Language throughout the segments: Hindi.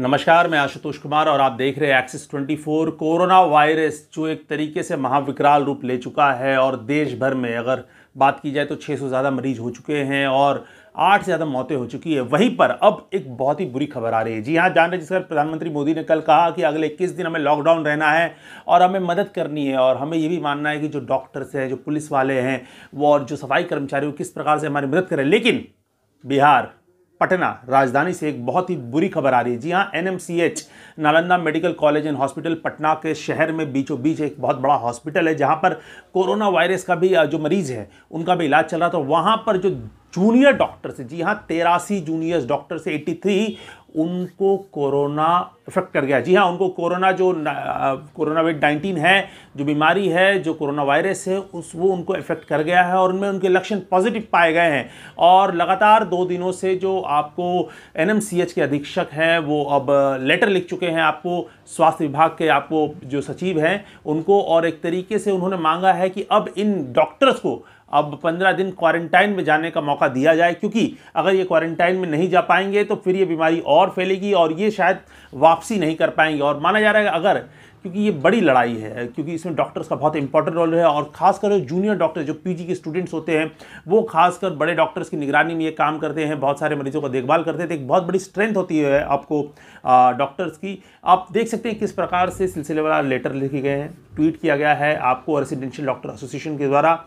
नमस्कार मैं आशुतोष कुमार और आप देख रहे हैं एक्सिस 24 कोरोना वायरस जो एक तरीके से महाविकराल रूप ले चुका है और देश भर में अगर बात की जाए तो 600 से ज़्यादा मरीज हो चुके हैं और आठ से ज़्यादा मौतें हो चुकी है वहीं पर अब एक बहुत ही बुरी खबर आ रही है जी हाँ जान रहे जिसका प्रधानमंत्री मोदी ने कल कहा कि अगले इक्कीस दिन हमें लॉकडाउन रहना है और हमें मदद करनी है और हमें ये भी मानना है कि जो डॉक्टर्स हैं जो पुलिस वाले हैं वो और जो सफाई कर्मचारी वो किस प्रकार से हमारी मदद करें लेकिन बिहार पटना राजधानी से एक बहुत ही बुरी खबर आ रही है जी हाँ NMCH Nalanda medical college and hospital Patna के शहर में बीचों बीच एक बहुत बड़ा हॉस्पिटल है जहाँ पर कोरोना वायरस का भी जो मरीज़ है उनका भी इलाज चल रहा था वहाँ पर जो जूनियर डॉक्टर से जी हाँ तेरासी जूनियर्स डॉक्टर से 83 उनको कोरोना इफेक्ट कर गया जी हाँ उनको कोरोना जो कोरोना वेट नाइन्टीन है जो बीमारी है जो कोरोना वायरस है उस वो उनको इफेक्ट कर गया है और उनमें उनके लक्षण पॉजिटिव पाए गए हैं और लगातार दो दिनों से जो आपको एन के अधीक्षक हैं वो अब लेटर लिख चुके हैं आपको स्वास्थ्य विभाग के आपको जो सचिव हैं उनको और एक तरीके से उन्होंने मांगा है कि अब इन डॉक्टर्स को अब पंद्रह दिन क्वारंटाइन में जाने का मौका दिया जाए क्योंकि अगर ये क्वारंटाइन में नहीं जा पाएंगे तो फिर ये बीमारी और और फैलेगी और ये शायद वापसी नहीं कर पाएंगे और माना जा रहा है अगर क्योंकि ये बड़ी लड़ाई है क्योंकि इसमें डॉक्टर्स का बहुत इंपॉर्टेंट रोल है और खासकर जूनियर डॉक्टर जो पीजी के स्टूडेंट्स होते हैं वो खासकर बड़े डॉक्टर्स की निगरानी में ये काम करते हैं बहुत सारे मरीजों का देखभाल करते हैं तो एक बहुत बड़ी स्ट्रेंथ होती है आपको डॉक्टर्स की आप देख सकते हैं किस प्रकार से सिलसिले वाला लेटर लिखे गए हैं ट्वीट किया गया है आपको रेसिडेंशियल डॉक्टर एसोसिएशन के द्वारा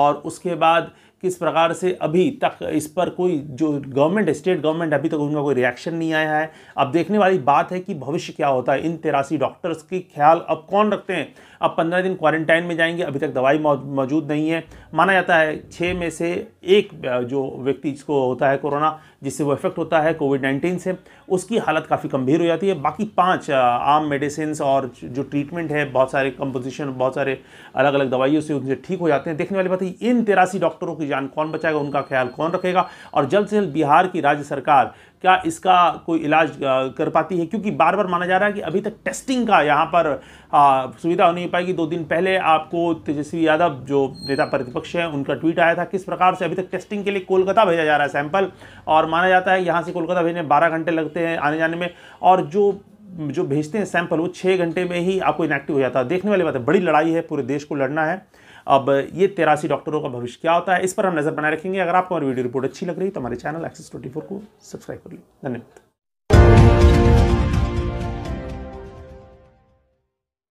और उसके बाद किस प्रकार से अभी तक इस पर कोई जो गवर्नमेंट स्टेट गवर्नमेंट अभी तक उनका कोई रिएक्शन नहीं आया है अब देखने वाली बात है कि भविष्य क्या होता है इन तेरासी डॉक्टर्स की ख्याल अब कौन रखते हैं अब पंद्रह दिन क्वारंटाइन में जाएंगे अभी तक दवाई मौजूद नहीं है माना जाता है छः में से एक जो व्यक्ति जिसको होता है कोरोना जिससे वो इफेक्ट होता है कोविड नाइन्टीन से उसकी हालत काफ़ी गंभीर हो जाती है बाकी पाँच आम मेडिसिन और जो ट्रीटमेंट है बहुत सारे कंपोजिशन बहुत सारे अलग अलग दवाइयों से उनसे ठीक हो जाते हैं देखने वाली बात है इन तेरासी डॉक्टरों की जान कौन बचाएगा उनका ख्याल कौन रखेगा और जल्द से जल्द बिहार की राज्य सरकार क्या इसका कोई इलाज कर पाती है क्योंकि बार बार माना जा रहा है कि अभी तक टेस्टिंग का यहाँ पर सुविधा होने पाएगी दो दिन पहले आपको तेजस्वी यादव जो नेता प्रतिपक्ष हैं उनका ट्वीट आया था किस प्रकार से अभी तक टेस्टिंग के लिए कोलकाता भेजा जा रहा है सैंपल और माना जाता है यहाँ से कोलकाता भेजने बारह घंटे लगते हैं आने जाने में और जो जो भेजते हैं सैंपल वो छः घंटे में ही आपको इनएक्टिव हो जाता है देखने वाली बात है बड़ी लड़ाई है पूरे देश को लड़ना है अब ये तेरासी डॉक्टरों का भविष्य क्या होता है इस पर हम नज़र बनाए रखेंगे अगर आपको हमारी वीडियो रिपोर्ट अच्छी लग रही तो हमारे चैनल एक्सेस ट्वेंटी को सब्सक्राइब कर लें धन्यवाद